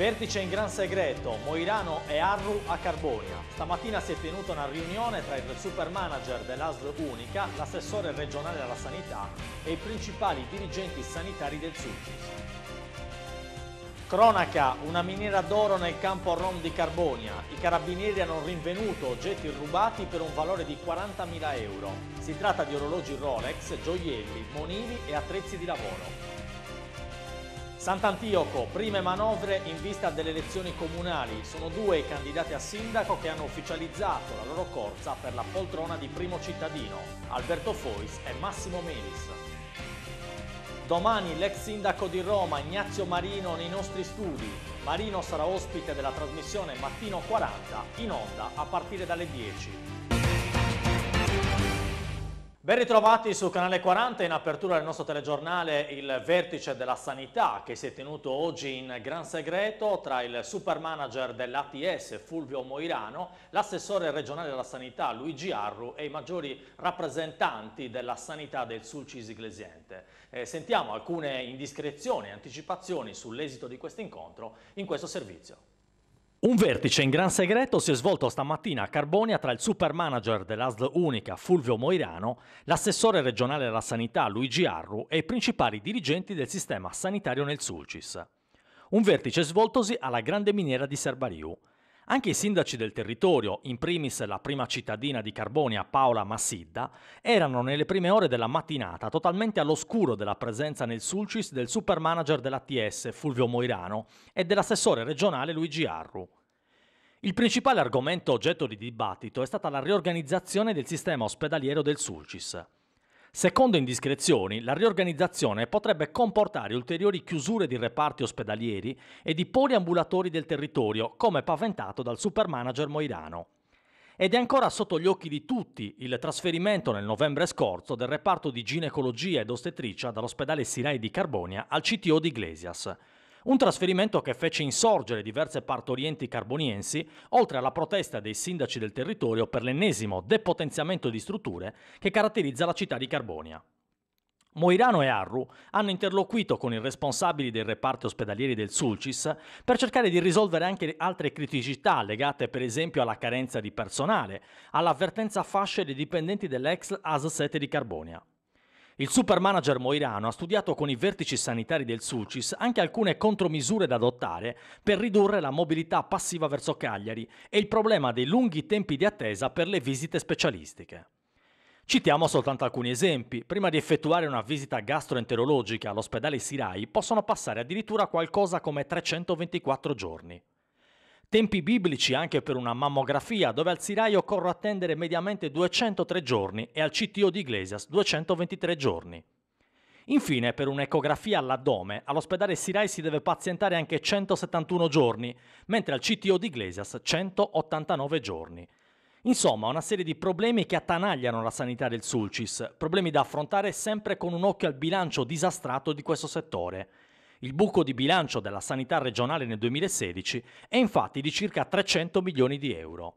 Vertice in gran segreto, Moirano e Arru a Carbonia. Stamattina si è tenuta una riunione tra il super manager dell'ASL Unica, l'assessore regionale alla sanità e i principali dirigenti sanitari del Sud. Cronaca, una miniera d'oro nel campo Rom di Carbonia. I carabinieri hanno rinvenuto oggetti rubati per un valore di 40.000 euro. Si tratta di orologi Rolex, gioielli, monili e attrezzi di lavoro. Sant'Antioco, prime manovre in vista delle elezioni comunali. Sono due i candidati a sindaco che hanno ufficializzato la loro corsa per la poltrona di primo cittadino, Alberto Fois e Massimo Melis. Domani l'ex sindaco di Roma Ignazio Marino nei nostri studi. Marino sarà ospite della trasmissione Mattino 40 in onda a partire dalle 10. Ben ritrovati su Canale 40, in apertura del nostro telegiornale il vertice della sanità che si è tenuto oggi in gran segreto tra il super manager dell'ATS Fulvio Moirano, l'assessore regionale della sanità Luigi Arru e i maggiori rappresentanti della sanità del Sulcis Iglesiente. Eh, sentiamo alcune indiscrezioni e anticipazioni sull'esito di questo incontro in questo servizio. Un vertice in gran segreto si è svolto stamattina a Carbonia tra il super manager dell'ASL Unica Fulvio Moirano, l'assessore regionale alla sanità Luigi Arru e i principali dirigenti del sistema sanitario nel Sulcis. Un vertice svoltosi alla grande miniera di Serbariu. Anche i sindaci del territorio, in primis la prima cittadina di Carbonia Paola Massidda, erano nelle prime ore della mattinata totalmente all'oscuro della presenza nel Sulcis del supermanager dell'ATS Fulvio Moirano e dell'assessore regionale Luigi Arru. Il principale argomento oggetto di dibattito è stata la riorganizzazione del sistema ospedaliero del Sulcis. Secondo indiscrezioni, la riorganizzazione potrebbe comportare ulteriori chiusure di reparti ospedalieri e di poliambulatori del territorio, come paventato dal supermanager Moirano. Ed è ancora sotto gli occhi di tutti il trasferimento nel novembre scorso del reparto di ginecologia ed ostetricia dall'ospedale Sirai di Carbonia al CTO di Iglesias. Un trasferimento che fece insorgere diverse partorienti carboniensi, oltre alla protesta dei sindaci del territorio per l'ennesimo depotenziamento di strutture che caratterizza la città di Carbonia. Moirano e Arru hanno interloquito con i responsabili dei reparti ospedalieri del Sulcis per cercare di risolvere anche altre criticità legate per esempio alla carenza di personale, all'avvertenza a fasce dei dipendenti dell'ex AS7 di Carbonia. Il supermanager Moirano ha studiato con i vertici sanitari del Sucis anche alcune contromisure da adottare per ridurre la mobilità passiva verso Cagliari e il problema dei lunghi tempi di attesa per le visite specialistiche. Citiamo soltanto alcuni esempi. Prima di effettuare una visita gastroenterologica all'ospedale Sirai possono passare addirittura qualcosa come 324 giorni. Tempi biblici anche per una mammografia, dove al Sirai occorre attendere mediamente 203 giorni e al CTO di Iglesias 223 giorni. Infine, per un'ecografia all'addome, all'ospedale Sirai si deve pazientare anche 171 giorni, mentre al CTO di Iglesias 189 giorni. Insomma, una serie di problemi che attanagliano la sanità del Sulcis, problemi da affrontare sempre con un occhio al bilancio disastrato di questo settore. Il buco di bilancio della sanità regionale nel 2016 è infatti di circa 300 milioni di euro.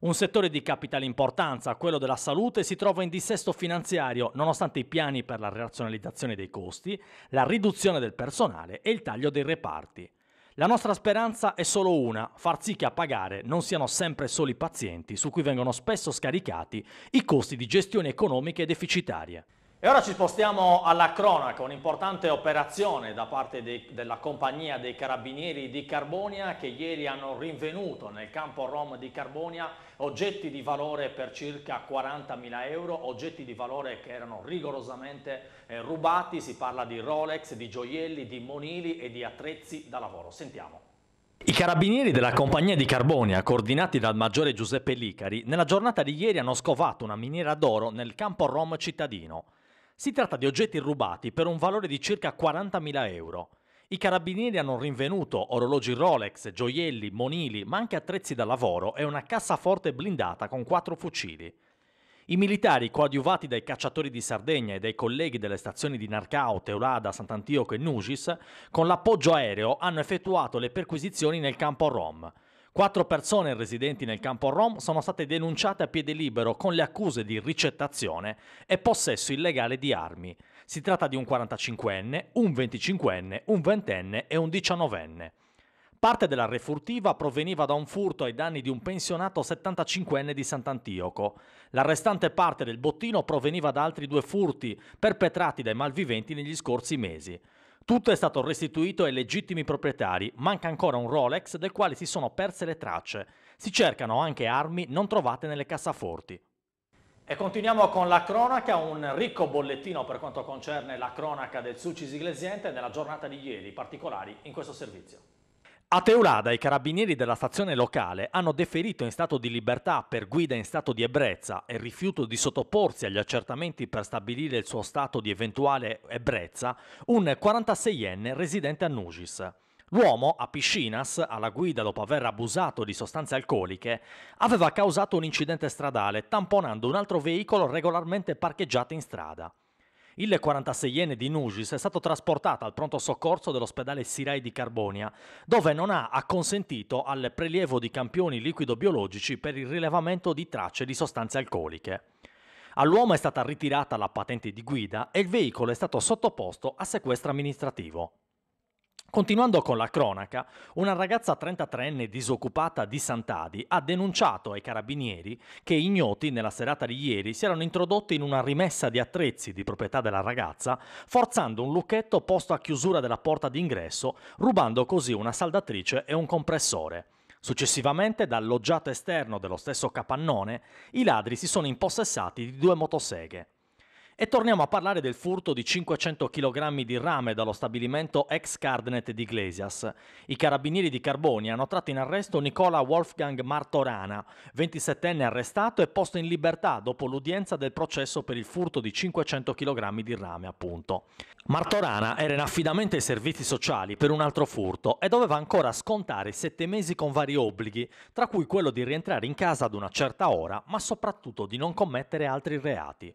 Un settore di capitale importanza, quello della salute, si trova in dissesto finanziario nonostante i piani per la razionalizzazione dei costi, la riduzione del personale e il taglio dei reparti. La nostra speranza è solo una, far sì che a pagare non siano sempre solo i pazienti su cui vengono spesso scaricati i costi di gestioni economiche deficitarie. E ora ci spostiamo alla cronaca, un'importante operazione da parte dei, della compagnia dei carabinieri di Carbonia che ieri hanno rinvenuto nel campo Rom di Carbonia oggetti di valore per circa 40.000 euro, oggetti di valore che erano rigorosamente eh, rubati, si parla di Rolex, di gioielli, di monili e di attrezzi da lavoro. Sentiamo. I carabinieri della compagnia di Carbonia, coordinati dal maggiore Giuseppe Licari, nella giornata di ieri hanno scovato una miniera d'oro nel campo Rom cittadino. Si tratta di oggetti rubati per un valore di circa 40.000 euro. I carabinieri hanno rinvenuto orologi Rolex, gioielli, monili, ma anche attrezzi da lavoro e una cassaforte blindata con quattro fucili. I militari, coadiuvati dai cacciatori di Sardegna e dai colleghi delle stazioni di Narcao, Teulada, Sant'Antioco e Nugis, con l'appoggio aereo hanno effettuato le perquisizioni nel campo Rom. Quattro persone residenti nel campo Rom sono state denunciate a piede libero con le accuse di ricettazione e possesso illegale di armi. Si tratta di un 45enne, un 25enne, un 20enne e un 19enne. Parte della refurtiva proveniva da un furto ai danni di un pensionato 75enne di Sant'Antioco. La restante parte del bottino proveniva da altri due furti perpetrati dai malviventi negli scorsi mesi. Tutto è stato restituito ai legittimi proprietari, manca ancora un Rolex del quale si sono perse le tracce. Si cercano anche armi non trovate nelle cassaforti. E continuiamo con la cronaca, un ricco bollettino per quanto concerne la cronaca del Sucis Iglesiente nella giornata di ieri, particolari in questo servizio. A Teulada i carabinieri della stazione locale hanno deferito in stato di libertà per guida in stato di ebbrezza e rifiuto di sottoporsi agli accertamenti per stabilire il suo stato di eventuale ebbrezza un 46enne residente a Nugis. L'uomo, a Piscinas, alla guida dopo aver abusato di sostanze alcoliche, aveva causato un incidente stradale tamponando un altro veicolo regolarmente parcheggiato in strada. Il 46enne di Nugis è stato trasportato al pronto soccorso dell'ospedale Sirai di Carbonia, dove non ha acconsentito al prelievo di campioni liquido-biologici per il rilevamento di tracce di sostanze alcoliche. All'uomo è stata ritirata la patente di guida e il veicolo è stato sottoposto a sequestro amministrativo. Continuando con la cronaca, una ragazza 33enne disoccupata di Sant'Adi ha denunciato ai carabinieri che ignoti nella serata di ieri si erano introdotti in una rimessa di attrezzi di proprietà della ragazza, forzando un lucchetto posto a chiusura della porta d'ingresso, rubando così una saldatrice e un compressore. Successivamente, dal loggiato esterno dello stesso capannone, i ladri si sono impossessati di due motoseghe. E torniamo a parlare del furto di 500 kg di rame dallo stabilimento ex Cardnet di Iglesias. I carabinieri di Carboni hanno tratto in arresto Nicola Wolfgang Martorana, 27enne arrestato e posto in libertà dopo l'udienza del processo per il furto di 500 kg di rame, appunto. Martorana era in affidamento ai servizi sociali per un altro furto e doveva ancora scontare sette mesi con vari obblighi, tra cui quello di rientrare in casa ad una certa ora, ma soprattutto di non commettere altri reati.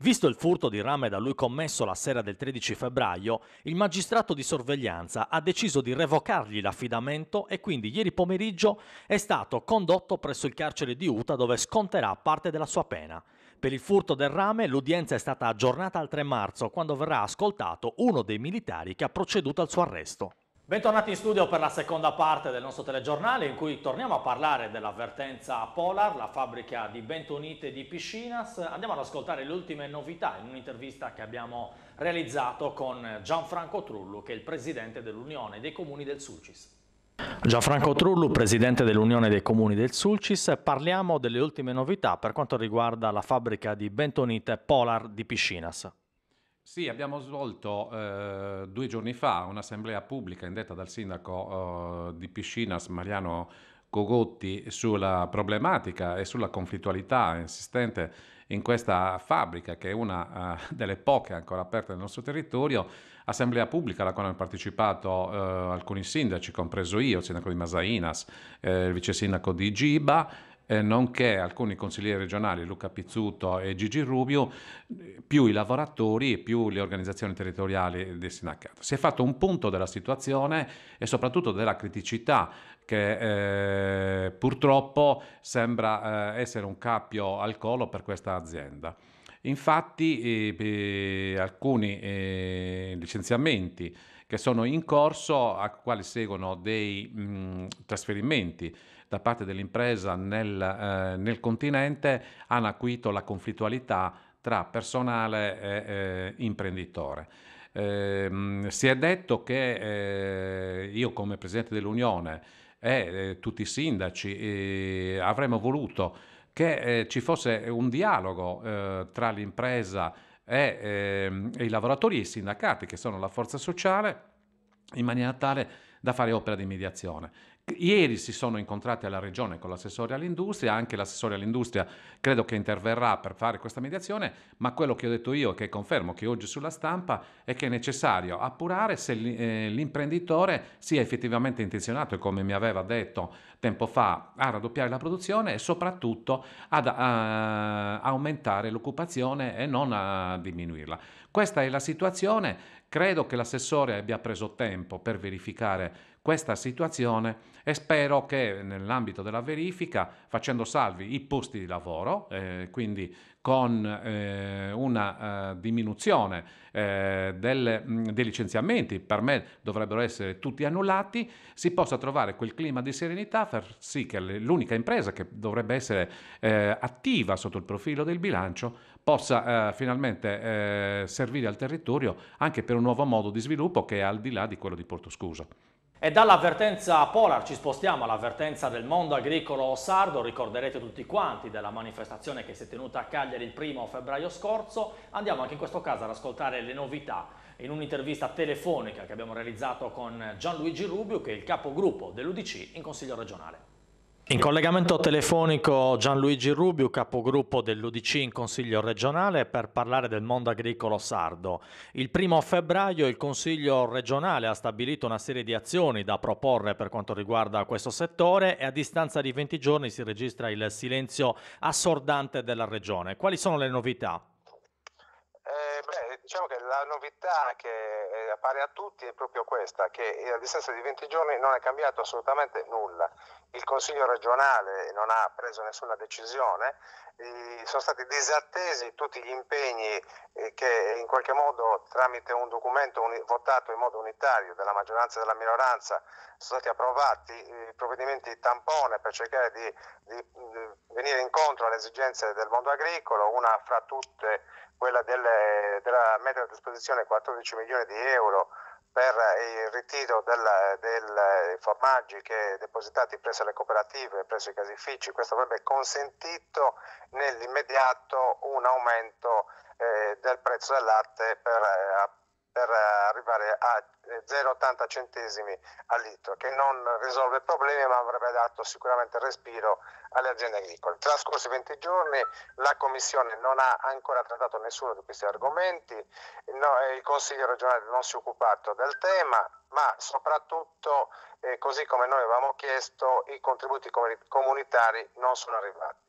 Visto il furto di rame da lui commesso la sera del 13 febbraio, il magistrato di sorveglianza ha deciso di revocargli l'affidamento e quindi ieri pomeriggio è stato condotto presso il carcere di Utah dove sconterà parte della sua pena. Per il furto del rame l'udienza è stata aggiornata al 3 marzo quando verrà ascoltato uno dei militari che ha proceduto al suo arresto. Bentornati in studio per la seconda parte del nostro telegiornale in cui torniamo a parlare dell'avvertenza Polar, la fabbrica di Bentonite di Piscinas. Andiamo ad ascoltare le ultime novità in un'intervista che abbiamo realizzato con Gianfranco Trullo, che è il presidente dell'Unione dei Comuni del Sulcis. Gianfranco Trullo, presidente dell'Unione dei Comuni del Sulcis, parliamo delle ultime novità per quanto riguarda la fabbrica di Bentonite Polar di Piscinas. Sì, abbiamo svolto eh, due giorni fa un'assemblea pubblica indetta dal sindaco eh, di Piscinas Mariano Cogotti sulla problematica e sulla conflittualità esistente in questa fabbrica che è una eh, delle poche ancora aperte nel nostro territorio, assemblea pubblica alla quale hanno partecipato eh, alcuni sindaci, compreso io, il sindaco di Masainas, eh, il vice sindaco di Giba, eh, nonché alcuni consiglieri regionali, Luca Pizzuto e Gigi Rubio, più i lavoratori e più le organizzazioni territoriali del sindacato. Si è fatto un punto della situazione e soprattutto della criticità che eh, purtroppo sembra eh, essere un cappio al collo per questa azienda. Infatti eh, alcuni licenziamenti che sono in corso, a quali seguono dei mh, trasferimenti da parte dell'impresa nel, eh, nel continente, hanno acuito la conflittualità tra personale e eh, imprenditore. Eh, si è detto che eh, io come Presidente dell'Unione e eh, tutti i sindaci eh, avremmo voluto che ci fosse un dialogo tra l'impresa e e, eh, e i lavoratori e i sindacati, che sono la forza sociale, in maniera tale da fare opera di mediazione. Ieri si sono incontrati alla regione con l'assessore all'industria, anche l'assessore all'industria credo che interverrà per fare questa mediazione, ma quello che ho detto io e che confermo che oggi sulla stampa è che è necessario appurare se eh, l'imprenditore sia effettivamente intenzionato, come mi aveva detto tempo fa, a raddoppiare la produzione e soprattutto ad eh, aumentare l'occupazione e non a diminuirla. Questa è la situazione, credo che l'assessore abbia preso tempo per verificare questa situazione e spero che nell'ambito della verifica, facendo salvi i posti di lavoro, eh, quindi con eh, una eh, diminuzione eh, del, mh, mm, dei licenziamenti, per me dovrebbero essere tutti annullati, si possa trovare quel clima di serenità, far sì che l'unica impresa che dovrebbe essere eh, attiva sotto il profilo del bilancio possa eh, finalmente servire al territorio anche per un nuovo modo di sviluppo che è al di là di quello di Porto Scuso. E dall'avvertenza Polar ci spostiamo all'avvertenza del mondo agricolo sardo, ricorderete tutti quanti della manifestazione che si è tenuta a Cagliari il primo febbraio scorso, andiamo anche in questo caso ad ascoltare le novità in un'intervista telefonica che abbiamo realizzato con Gianluigi Rubio che è il capogruppo dell'Udc in Consiglio regionale. In collegamento telefonico Gianluigi Rubiu, capogruppo dell'Udc in Consiglio regionale, per parlare del mondo agricolo sardo. Il primo febbraio il Consiglio regionale ha stabilito una serie di azioni da proporre per quanto riguarda questo settore e a distanza di 20 giorni si registra il silenzio assordante della regione. Quali sono le novità? diciamo che la novità che eh, appare a tutti è proprio questa, che a distanza di 20 giorni non è cambiato assolutamente nulla. Il Consiglio regionale non ha preso nessuna decisione, sono stati disattesi tutti gli impegni eh, che in qualche modo tramite un documento votato in modo unitario della maggioranza e della minoranza sono stati approvati eh, i provvedimenti tampone per cercare di, di venire incontro alle esigenze del mondo agricolo, una fra tutte quella delle, della mettere a disposizione 14 milioni di euro per il ritiro dei formaggi che depositati presso le cooperative, presso i casifici, questo avrebbe consentito nell'immediato un aumento eh, del prezzo del latte per, eh, per arrivare a 0,80 centesimi al litro, che non risolve il problema ma avrebbe dato sicuramente respiro alle aziende agricole. Trascorsi 20 giorni la Commissione non ha ancora trattato nessuno di questi argomenti, il Consiglio regionale non si è occupato del tema, ma soprattutto, eh, così come noi avevamo chiesto, i contributi comunitari non sono arrivati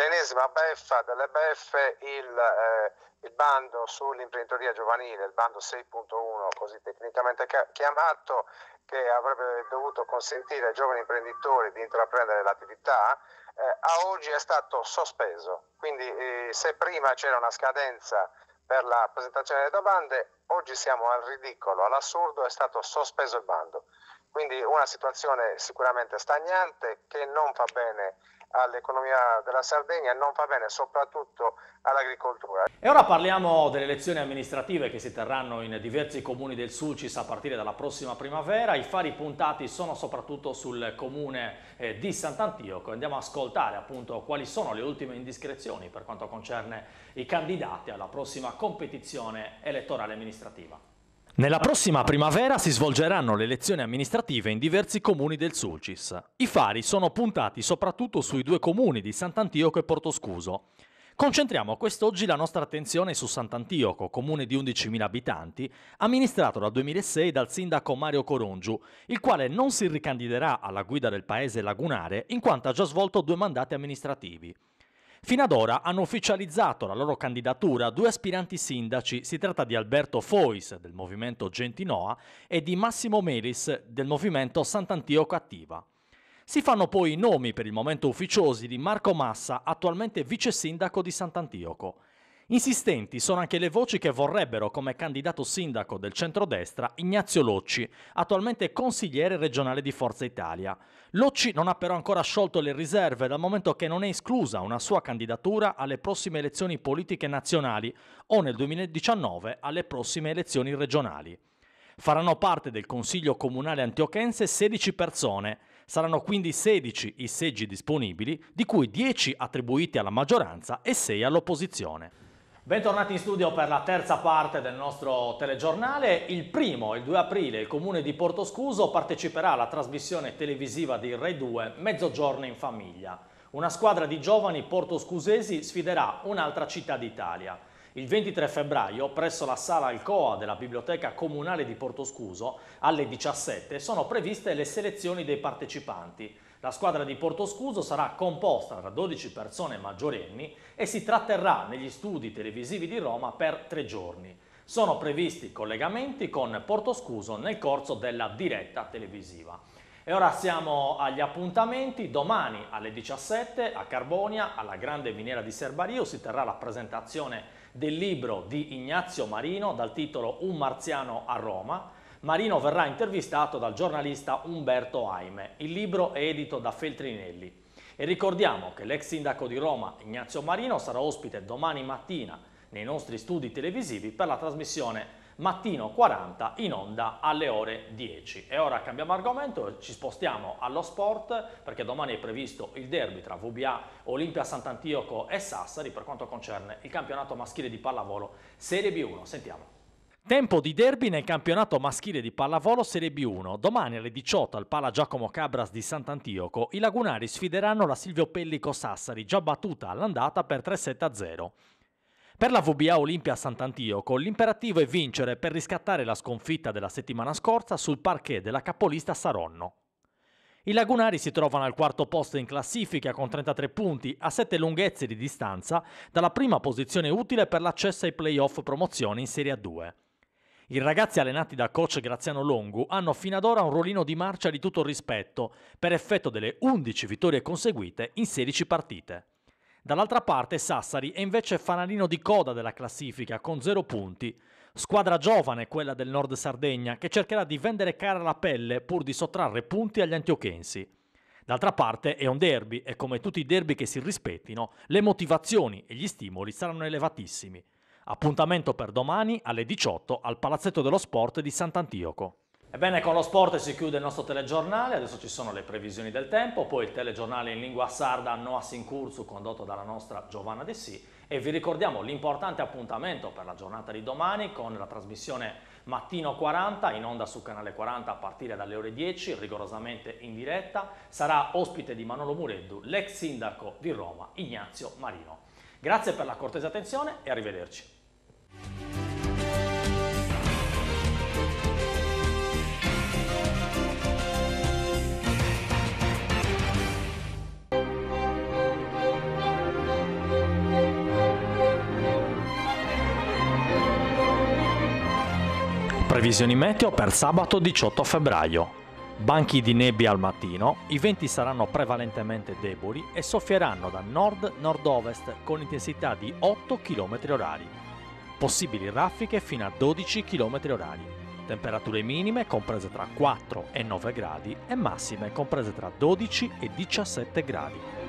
l'ennesima beffa delle beffe, il, eh, il bando sull'imprenditoria giovanile, il bando 6.1 così tecnicamente chiamato, che avrebbe dovuto consentire ai giovani imprenditori di intraprendere l'attività, eh, a oggi è stato sospeso. Quindi eh, se prima c'era una scadenza per la presentazione delle domande, oggi siamo al ridicolo, all'assurdo, è stato sospeso il bando. Quindi una situazione sicuramente stagnante che non fa bene all'economia della Sardegna e non fa bene soprattutto all'agricoltura. E ora parliamo delle elezioni amministrative che si terranno in diversi comuni del Sulcis a partire dalla prossima primavera. I fari puntati sono soprattutto sul comune eh, di Sant'Antioco. Andiamo a ascoltare appunto quali sono le ultime indiscrezioni per quanto concerne i candidati alla prossima competizione elettorale amministrativa. Nella prossima primavera si svolgeranno le elezioni amministrative in diversi comuni del Sulcis. I fari sono puntati soprattutto sui due comuni di Sant'Antioco e Portoscuso. Concentriamo quest'oggi la nostra attenzione su Sant'Antioco, comune di 11.000 abitanti, amministrato dal 2006 dal sindaco Mario Corongiu, il quale non si ricandiderà alla guida del paese lagunare in quanto ha già svolto due mandati amministrativi. Fino ad ora hanno ufficializzato la loro candidatura due aspiranti sindaci, si tratta di Alberto Fois del movimento Gentinoa e di Massimo Melis del movimento Sant'Antioco Attiva. Si fanno poi i nomi per il momento ufficiosi di Marco Massa, attualmente vice sindaco di Sant'Antioco, Insistenti sono anche le voci che vorrebbero come candidato sindaco del centrodestra Ignazio Locci, attualmente consigliere regionale di Forza Italia. Locci non ha però ancora sciolto le riserve dal momento che non è esclusa una sua candidatura alle prossime elezioni politiche nazionali o nel 2019 alle prossime elezioni regionali. Faranno parte del Consiglio Comunale Antiochense 16 persone. Saranno quindi 16 i seggi disponibili, di cui 10 attribuiti alla maggioranza e 6 all'opposizione. Bentornati in studio per la terza parte del nostro telegiornale. Il primo, il 2 aprile, il comune di Portoscuso parteciperà alla trasmissione televisiva di Rai 2 Mezzogiorno in famiglia. Una squadra di giovani portoscusesi sfiderà un'altra città d'Italia. Il 23 febbraio, presso la sala Alcoa della Biblioteca Comunale di Portoscuso, alle 17, sono previste le selezioni dei partecipanti. La squadra di Porto Scuso sarà composta da 12 persone maggiorenni e si tratterrà negli studi televisivi di Roma per tre giorni. Sono previsti collegamenti con Porto Scuso nel corso della diretta televisiva. E ora siamo agli appuntamenti. Domani alle 17 a Carbonia, alla grande miniera di Serbario, si terrà la presentazione del libro di Ignazio Marino dal titolo Un marziano a Roma Marino verrà intervistato dal giornalista Umberto Aime. Il libro è edito da Feltrinelli. E ricordiamo che l'ex sindaco di Roma, Ignazio Marino, sarà ospite domani mattina nei nostri studi televisivi per la trasmissione Mattino 40 in onda alle ore 10. E ora cambiamo argomento e ci spostiamo allo sport perché domani è previsto il derby tra VBA, Olimpia Sant'Antioco e Sassari per quanto concerne il campionato maschile di pallavolo Serie B1. Sentiamo. Tempo di derby nel campionato maschile di pallavolo Serie B1. Domani alle 18 al Pala Giacomo Cabras di Sant'Antioco i lagunari sfideranno la Silvio Pellico Sassari, già battuta all'andata per 3-7-0. Per la VBA Olimpia Sant'Antioco l'imperativo è vincere per riscattare la sconfitta della settimana scorsa sul parquet della capolista Saronno. I lagunari si trovano al quarto posto in classifica con 33 punti a 7 lunghezze di distanza dalla prima posizione utile per l'accesso ai playoff promozione in Serie A2. I ragazzi allenati da coach Graziano Longu hanno fino ad ora un ruolino di marcia di tutto rispetto per effetto delle 11 vittorie conseguite in 16 partite. Dall'altra parte Sassari è invece fanalino di coda della classifica con 0 punti. Squadra giovane quella del Nord Sardegna che cercherà di vendere cara la pelle pur di sottrarre punti agli antiochensi. D'altra parte è un derby e come tutti i derby che si rispettino, le motivazioni e gli stimoli saranno elevatissimi. Appuntamento per domani alle 18 al Palazzetto dello Sport di Sant'Antioco. Ebbene, con lo sport si chiude il nostro telegiornale, adesso ci sono le previsioni del tempo, poi il telegiornale in lingua sarda Noa in Cursu condotto dalla nostra Giovanna De Sì e vi ricordiamo l'importante appuntamento per la giornata di domani con la trasmissione Mattino 40 in onda su Canale 40 a partire dalle ore 10, rigorosamente in diretta, sarà ospite di Manolo Mureddu, l'ex sindaco di Roma Ignazio Marino. Grazie per la cortese attenzione e arrivederci. Previsioni meteo per sabato 18 febbraio. Banchi di nebbia al mattino, i venti saranno prevalentemente deboli e soffieranno da nord-nord-ovest con intensità di 8 km orari possibili raffiche fino a 12 km orari. Temperature minime comprese tra 4 e 9 gradi e massime comprese tra 12 e 17 gradi.